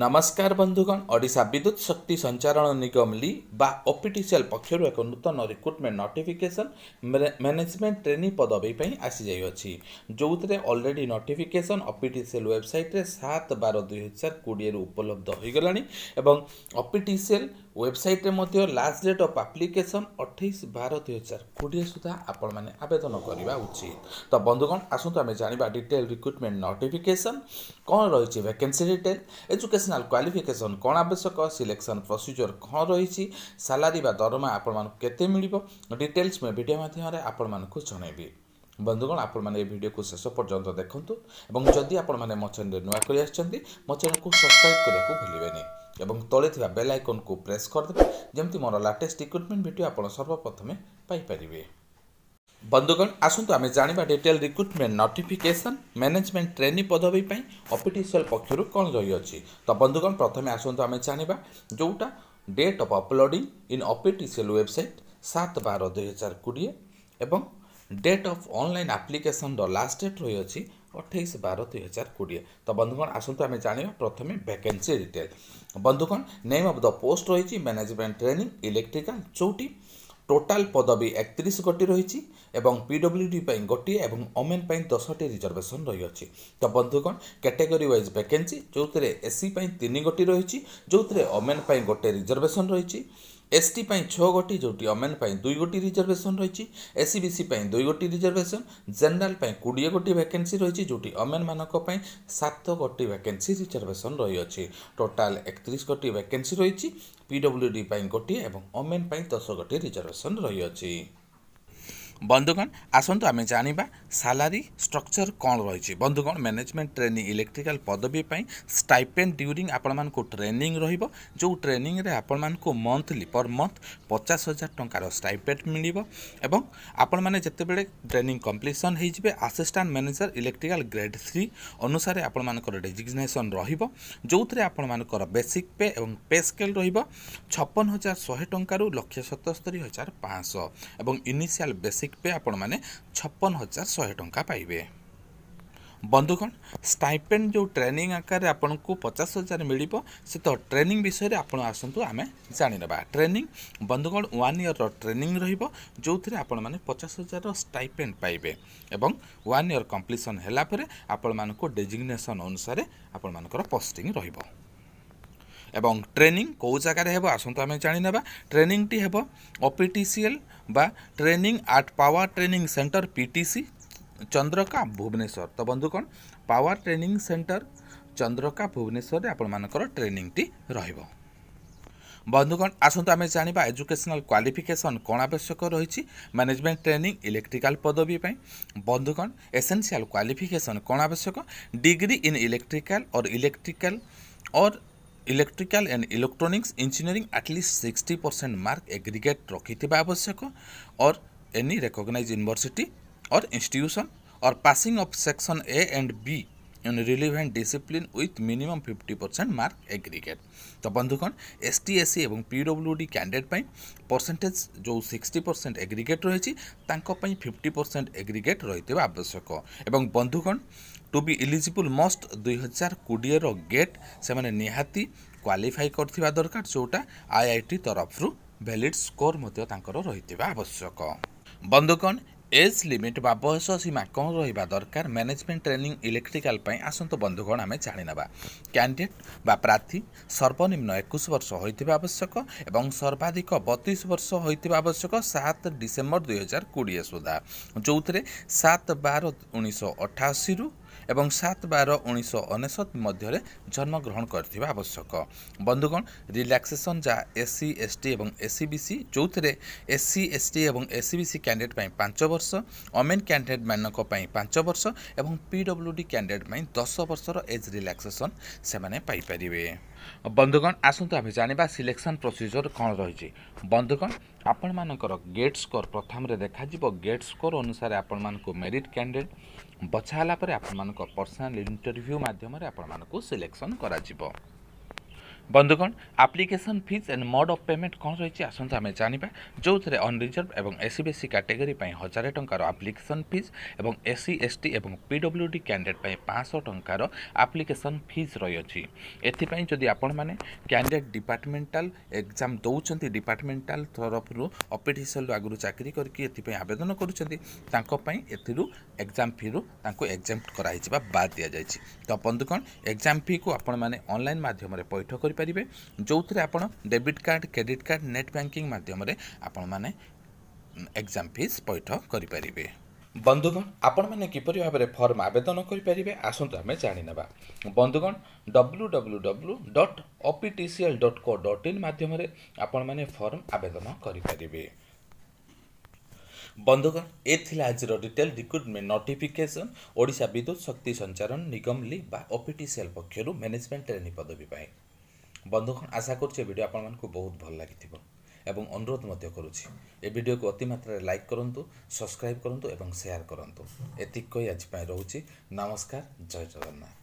ନମସ୍କାର ବନ୍ଧୁଗଣ ଓଡ଼ିଶା ବିଦ୍ୟୁତ ଶକ୍ତି ସଞ୍ଚାରଣ ନିଗମ ଲି ବା ଓପିଟିସିଏଲ୍ ପକ୍ଷରୁ ଏକ ନୂତନ ରିକ୍ରୁଟମେଣ୍ଟ ନୋଟିଫିକେସନ୍ ମ୍ୟାନେଜମେଣ୍ଟ ଟ୍ରେନିଂ ପଦବୀ ପାଇଁ ଆସିଯାଇଅଛି ଯେଉଁଥିରେ ଅଲରେଡ଼ି ନୋଟିଫିକେସନ୍ ଓପିଟିସିଏଲ୍ ୱେବସାଇଟ୍ରେ ସାତ ବାର ଦୁଇହଜାର କୋଡ଼ିଏରୁ ଉପଲବ୍ଧ ହୋଇଗଲାଣି ଏବଂ ଓପିଟିସିଏଲ୍ ওয়েবসাইটে ମଧ୍ୟ ଲାଷ୍ଟ ଡେଟ୍ ଅଫ୍ ଆପ୍ଲିକେସନ୍ ଅଠେଇଶ ବାର ଦୁଇହଜାର କୋଡ଼ିଏ ସୁଦ୍ଧା ଆପଣମାନେ ଆବେଦନ କରିବା ଉଚିତ ତ ବନ୍ଧୁଗଣ ଆସନ୍ତୁ ଆମେ ଜାଣିବା ଡିଟେଲ୍ ରିକ୍ରୁଟମେଣ୍ଟ ନୋଟିଫିକେସନ୍ କ'ଣ ରହିଛି ଭେକେନ୍ସି ଡିଟେଲ୍ ଏଜୁକେସନାଲ୍ କ୍ୱାଲିଫିକେସନ୍ କ'ଣ ଆବଶ୍ୟକ ସିଲେକ୍ସନ୍ ପ୍ରୋସିଜିଓର କ'ଣ ରହିଛି ସାଲାରୀ ବା ଦରମା ଆପଣମାନଙ୍କୁ କେତେ ମିଳିବ ଡିଟେଲ୍ସ ମୁଁ ଭିଡ଼ିଓ ମାଧ୍ୟମରେ ଆପଣମାନଙ୍କୁ ଜଣାଇବି ବନ୍ଧୁଗଣ ଆପଣମାନେ ଏ ଭିଡ଼ିଓକୁ ଶେଷ ପର୍ଯ୍ୟନ୍ତ ଦେଖନ୍ତୁ ଏବଂ ଯଦି ଆପଣମାନେ ମୋ ଚ୍ୟାନେଲ୍ ନୂଆ କରି ଆସିଛନ୍ତି ମୋ ଚ୍ୟାନେଲ୍କୁ ସବସ୍କ୍ରାଇବ୍ କରିବାକୁ ଭୁଲିବେନି ଏବଂ ତଳେ ଥିବା ବେଲ୍ ଆଇକନ୍କୁ ପ୍ରେସ୍ କରିଦେବେ ଯେମିତି ମୋର ଲାଟେଷ୍ଟ ରିକ୍ରୁଟମେଣ୍ଟ ଭିଡ଼ିଓ ଆପଣ ସର୍ବପ୍ରଥମେ ପାଇପାରିବେ বন্ধুগণ আসন্তু আমি জাঁয়া detail recruitment notification management trainee পদবী পাই অপিটিসিএল পক্ষর কম রয়েছে তো বন্ধুগণ প্রথমে আসন্তু আমি জাঁয়া যেটা date of uploading in OPTCL website সাত বার দুই হাজার কোড়িয়ে এবং ডেট অফ অনলাইন আপ্লিকেসনর লাস্ট ডেট রয়েছে ଅଠେଇଶ ବାର ଦୁଇ ହଜାର କୋଡ଼ିଏ ତ ବନ୍ଧୁଗଣ ଆସନ୍ତୁ ଆମେ ଜାଣିବା ପ୍ରଥମେ ଭ୍ୟାକେନ୍ସି ଡିଟେଲ୍ ବନ୍ଧୁଗଣ ନେମ୍ ଅଫ୍ ଦ ପୋଷ୍ଟ ରହିଛି ମ୍ୟାନେଜମେଣ୍ଟ ଟ୍ରେନିଂ ଇଲେକ୍ଟ୍ରିକାଲ୍ ଚଉଟି ଟୋଟାଲ୍ ପଦବୀ ଏକତିରିଶ ଗୋଟି ରହିଛି ଏବଂ ପିଡବ୍ଲ୍ୟୁଡି ପାଇଁ ଗୋଟିଏ ଏବଂ ଓମେନ୍ ପାଇଁ ଦଶଟି ରିଜର୍ଭେସନ୍ ରହିଅଛି ତ ବନ୍ଧୁଗଣ କ୍ୟାଟେଗୋରୀ ୱାଇଜ୍ ଭ୍ୟାକେନ୍ସି ଯେଉଁଥିରେ ଏସ୍ସି ପାଇଁ ତିନି ଗୋଟି ରହିଛି ଯେଉଁଥିରେ ଓମେନ୍ ପାଇଁ ଗୋଟିଏ ରିଜର୍ଭେସନ୍ ରହିଛି এসটি পাই ছ গোটি যেটি ওমেন পাই দুই গোটি রিজর্ভেসন রয়েছে এসিবিসি পাই দুই গোটি রিজর্ভেসন জেনারেল পাই কোড়িয়ে গোটি ভ্যাকেন্সি রয়েছে যেটি ওমেন মানক পাই সাত গোটি ভ্যাকেন্সি রিজর্ভেসন রয়েছে টোটাল একত্রিশ গোটি ভ্যাকেন্সি রয়েছে পিডব্লুডি পাই গোটি এবং ওমেন পাই দশ গোটি রিজর্ভেসন রয়েছে বন্ধুগণ আসন্তু আমি জানিবা ସାଲାରୀ ଷ୍ଟ୍ରକ୍ଚର୍ କ'ଣ ରହିଛି ବନ୍ଧୁଗଣ ମ୍ୟାନେଜମେଣ୍ଟ ଟ୍ରେନିଂ ଇଲେକ୍ଟ୍ରିକାଲ ପଦବୀ ପାଇଁ ଷ୍ଟାଇପେଣ୍ଡ ଡ୍ୟୁରିଂ ଆପଣମାନଙ୍କୁ ଟ୍ରେନିଂ ରହିବ ଯେଉଁ ଟ୍ରେନିଂରେ ଆପଣମାନଙ୍କୁ ମନ୍ଥଲି ପର୍ ମନ୍ଥ ପଚାଶ ହଜାର ଟଙ୍କାର ଷ୍ଟାଇପେଣ୍ଡ ମିଳିବ ଏବଂ ଆପଣମାନେ ଯେତେବେଳେ ଟ୍ରେନିଂ କମ୍ପ୍ଲିସନ୍ ହୋଇଯିବେ assistant manager electrical grade three ଅନୁସାରେ ଆପଣମାନଙ୍କର ଡେଜିଗ୍ନେସନ୍ ରହିବ ଯେଉଁଥିରେ ଆପଣମାନଙ୍କର ବେସିକ୍ ପେ ଏବଂ ପେ ସ୍କେଲ୍ ରହିବ ଛପନ ହଜାର ଶହେ ଟଙ୍କାରୁ ଲକ୍ଷେ ସତସ୍ତରୀ ହଜାର ପାଞ୍ଚଶହ ଏବଂ ଇନିସିଆଲ ବେସିକ୍ ଜିତ୍ବେ ଆପଣମାନେ ଛପନ ହଜାର ଶହେ ଟଙ୍କା ପାଇବେ ବନ୍ଧୁଗଣ ଷ୍ଟାଇପେଣ୍ଡ ଯେଉଁ ଟ୍ରେନିଂ ଆକାରରେ ଆପଣଙ୍କୁ ପଚାଶ ହଜାର ମିଳିବ ସେ ତ ଟ୍ରେନିଂ ବିଷୟରେ ଆପଣ ଆସନ୍ତୁ ଆମେ ଜାଣିନେବା ଟ୍ରେନିଂ ବନ୍ଧୁଗଣ ୱାନ୍ ଇୟର୍ର ଟ୍ରେନିଂ ରହିବ ଯେଉଁଥିରେ ଆପଣମାନେ ପଚାଶ ହଜାରର ଷ୍ଟାଇପେଣ୍ଡ ପାଇବେ ଏବଂ ୱାନ୍ ଇୟର୍ କମ୍ପ୍ଲିସନ୍ ହେଲା ପରେ ଆପଣମାନଙ୍କୁ ଡେଜିଗ୍ନେସନ୍ ଅନୁସାରେ ଆପଣମାନଙ୍କର ପୋଷ୍ଟିଂ ରହିବ এবং ট্রেনিং কেউ জায়গায় হব আসুন আমি জাঁ নেবা ট্রেনিংটি হব অপিটিসিএল বা training at power training centre PTC Chandaka Bhubaneswar তো বন্ধু কন পাওয়ার ট্রেনিং সেন্টার চন্দ্রকা ভুবনেশ্বরে আপনার ট্রেনিংটি রহব বন্ধুগণ আসুন আমি জাঁয়া এজুকেশনাল ক্বালিফিকেসন কোণ আবশ্যক রয়েছে ম্যানেজমেন্ট ট্রেনিং ইলেকট্রিকাল পদবী বন্ধুগণ এসেনসিয়াল ক্বালিফিকেসন কোণ আবশ্যক degree in electrical or electrical or electrical and electronics engineering at least sixty percent mark aggregate ରଖିଥିବା ଆବଶ୍ୟକ or any recognise university or institution or passing of section A and B in relevant discipline with minimum fifty percent mark aggregate তো বন্ধুগণ ST SC এবং PWD candidate পাই percentage যে sixty percent aggregate রয়েছে তাঁপাই fifty percent aggregate রয়েছে আবশ্যক এবং বন্ধুগণ টু ବି ଇଲିଜିବୁଲ୍ ମଷ୍ଟ ଦୁଇ ହଜାର କୋଡ଼ିଏର ଗେଟ୍ ସେମାନେ ନିହାତି କ୍ୱାଲିଫାଇ କରିଥିବା ଦରକାର ଯେଉଁଟା ଆଇ ଆଇ ଟି ତରଫରୁ ଭ୍ୟାଲିଡ୍ ସ୍କୋର୍ ମଧ୍ୟ ତାଙ୍କର ରହିଥିବା ଆବଶ୍ୟକ ବନ୍ଧୁଗଣ ଏଜ୍ ଲିମିଟ୍ ବା ବୟସ ସୀମା କ'ଣ ରହିବା ଦରକାର ମ୍ୟାନେଜମେଣ୍ଟ ଟ୍ରେନିଂ ଇଲେକ୍ଟ୍ରିକାଲ ପାଇଁ ଆସନ୍ତୁ ବନ୍ଧୁଗଣ ଆମେ ଜାଣିନେବା କ୍ୟାଣ୍ଡିଡେଟ୍ ବା ପ୍ରାର୍ଥୀ ସର୍ବନିମ୍ନ ଏକୋଇଶ ବର୍ଷ ହୋଇଥିବା ଆବଶ୍ୟକ ଏବଂ ସର୍ବାଧିକ ବତିଶ ବର୍ଷ ହୋଇଥିବା ଆବଶ୍ୟକ ସାତ ଡିସେମ୍ବର ଦୁଇହଜାର କୋଡ଼ିଏ ସୁଦ୍ଧା ଯେଉଁଥିରେ ସାତ ବାର ଉଣେଇଶହ ଅଠାଅଶୀରୁ ଏବଂ ସାତ ବାର ଉଣେଇଶହ ଅନେଶ୍ୱତ ମଧ୍ୟରେ ଜନ୍ମଗ୍ରହଣ କରିଥିବା ଆବଶ୍ୟକ ବନ୍ଧୁଗଣ ରିଲାକ୍ସେସନ୍ ଯାହା ଏସ୍ସି ଏସ୍ଟି ଏବଂ ଏସ୍ସିବିସି ଯେଉଁଥିରେ ଏସ୍ସି ଏସ୍ଟି ଏବଂ ଏସ୍ସିବିସି କ୍ୟାଣ୍ଡିଡେଟ୍ ପାଇଁ ପାଞ୍ଚ ବର୍ଷ ଓମେନ୍ କ୍ୟାଣ୍ଡିଡେଟ୍ମାନଙ୍କ ପାଇଁ ପାଞ୍ଚ ବର୍ଷ ଏବଂ ପିଡବ୍ଲ୍ୟୁଡି କ୍ୟାଣ୍ଡିଡେଟ୍ ପାଇଁ ଦଶ ବର୍ଷର ଏଜ୍ ରିଲାକ୍ସେସନ୍ ସେମାନେ ପାଇପାରିବେ ବନ୍ଧୁଗଣ ଆସନ୍ତୁ ଆମେ ଜାଣିବା ସିଲେକ୍ସନ୍ ପ୍ରୋସିଜର୍ କ'ଣ ରହିଛି ବନ୍ଧୁଗଣ ଆପଣମାନଙ୍କର ଗେଟ୍ ସ୍କୋର ପ୍ରଥମରେ ଦେଖାଯିବ ଗେଟ୍ ସ୍କୋର ଅନୁସାରେ ଆପଣମାନଙ୍କୁ ମେରିଟ୍ କ୍ୟାଣ୍ଡିଡେଟ୍ ବଛା ହେଲା ପରେ ଆପଣମାନଙ୍କ ପର୍ସନାଲ୍ ଇଣ୍ଟରଭ୍ୟୁ ମାଧ୍ୟମରେ ଆପଣମାନଙ୍କୁ ସିଲେକ୍ସନ୍ କରାଯିବ বন্ধুগণ application fees and mode of payment କ'ଣ ରହିଛି ଆସନ୍ତୁ ଆମେ ଜାଣିବା ଯେଉଁଥିରେ ଅନ୍ରିଜର୍ଭ ଏବଂ ଏସ୍ସି ବିଏସ୍ସି କାଟେଗୋରୀ ପାଇଁ ହଜାରେ ଟଙ୍କାର ଆପ୍ଲିକେସନ୍ ଫିଜ୍ ଏବଂ ଏସ୍ସି ଏସ୍ଟି ଏବଂ ପିଡବ୍ଲ୍ୟୁଡି କ୍ୟାଣ୍ଡିଡେଟ୍ ପାଇଁ ପାଞ୍ଚଶହ ଟଙ୍କାର ଆପ୍ଲିକେସନ୍ ଫିଜ୍ ରହିଅଛି ଏଥିପାଇଁ ଯଦି ଆପଣମାନେ କ୍ୟାଣ୍ଡିଡେଟ୍ ଡିପାର୍ଟମେଣ୍ଟାଲ ଏକ୍ଜାମ୍ ଦେଉଛନ୍ତି ଡିପାର୍ଟମେଣ୍ଟାଲ ତରଫରୁ ଅପିଟିସଲ୍ରୁ ଆଗରୁ ଚାକିରି କରିକି ଏଥିପାଇଁ ଆବେଦନ କରୁଛନ୍ତି ତାଙ୍କ ପାଇଁ ଏଥିରୁ ଏକ୍ଜାମ୍ ଫିରୁ ତାଙ୍କୁ ଏକ୍ଜାମ୍ କରାହେଇଛି ବା ବାଦ୍ ଦିଆଯାଇଛି ତ ବନ୍ଧୁଗଣ ଏକ୍ଜାମ୍ ଫିକୁ ଆପଣମାନେ ଅନଲାଇନ୍ ମାଧ୍ୟମରେ ପୈଠ କରିପାରିବେ କରିପାରିବେ ଯେଉଁଥିରେ ଆପଣ debit card credit card net banking ମାଧ୍ୟମରେ ଆପଣମାନେ ଏକ୍ଜାମ୍ ଫିସ୍ ପୈଠ କରିପାରିବେ ବନ୍ଧୁଗଣ ଆପଣମାନେ କିପରି ଭାବରେ ଫର୍ମ ଆବେଦନ କରିପାରିବେ ଆସନ୍ତୁ ଆମେ ଜାଣିନେବା ବନ୍ଧୁଗଣ W W W dot OPTCL dot co dot in ମାଧ୍ୟମରେ ଆପଣମାନେ ଫର୍ମ ଆବେଦନ କରିପାରିବେ ବନ୍ଧୁଗଣ ଏ ଥିଲା ଆଜିର ଡିଟେଲ୍ ରିକ୍ରୁଟମେଣ୍ଟ ନୋଟିଫିକେସନ୍ ଓଡ଼ିଶା ବିଦ୍ୟୁତ୍ ଶକ୍ତି ସଞ୍ଚାରଣ ନିଗମ ଲି ବା ଓପିଟିସିଏଲ୍ ପକ୍ଷରୁ ମ୍ୟାନେଜମେଣ୍ଟ ଟ୍ରେନିଂ ପଦବୀ ପାଇଁ ବନ୍ଧୁଗଣ ଆଶା କରୁଛି ଏ ଭିଡ଼ିଓ ଆପଣମାନଙ୍କୁ ବହୁତ ଭଲ ଲାଗିଥିବ ଏବଂ ଅନୁରୋଧ ମଧ୍ୟ କରୁଛି ଏ ଭିଡ଼ିଓକୁ ଅତିମାତ୍ରାରେ ଲାଇକ୍ କରନ୍ତୁ ସବସ୍କ୍ରାଇବ୍ କରନ୍ତୁ ଏବଂ ସେୟାର କରନ୍ତୁ ଏତିକି କହି ଆଜି ପାଇଁ ରହୁଛି ନମସ୍କାର ଜୟ ଜଗନ୍ନାଥ